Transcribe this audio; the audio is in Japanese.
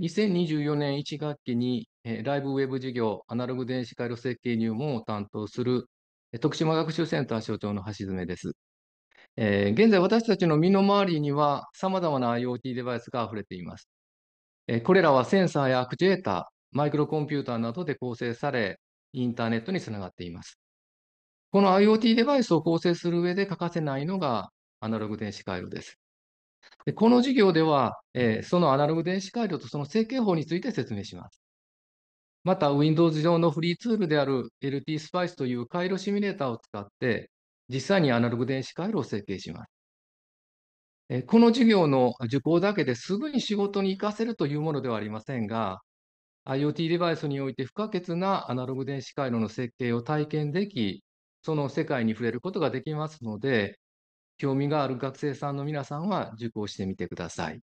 2024年1学期にライブウェブ事業、アナログ電子回路設計入門を担当する徳島学習センター所長の橋爪です。えー、現在私たちの身の回りには様々な IoT デバイスが溢れています。えー、これらはセンサーやアクチュエーター、マイクロコンピューターなどで構成され、インターネットにつながっています。この IoT デバイスを構成する上で欠かせないのがアナログ電子回路です。でこの授業では、えー、そのアナログ電子回路とその設計法について説明します。また、Windows 上のフリーツールである LTSpice という回路シミュレーターを使って、実際にアナログ電子回路を設計します。えー、この授業の受講だけですぐに仕事に活かせるというものではありませんが、IoT デバイスにおいて不可欠なアナログ電子回路の設計を体験でき、その世界に触れることができますので、興味がある学生さんの皆さんは受講してみてください。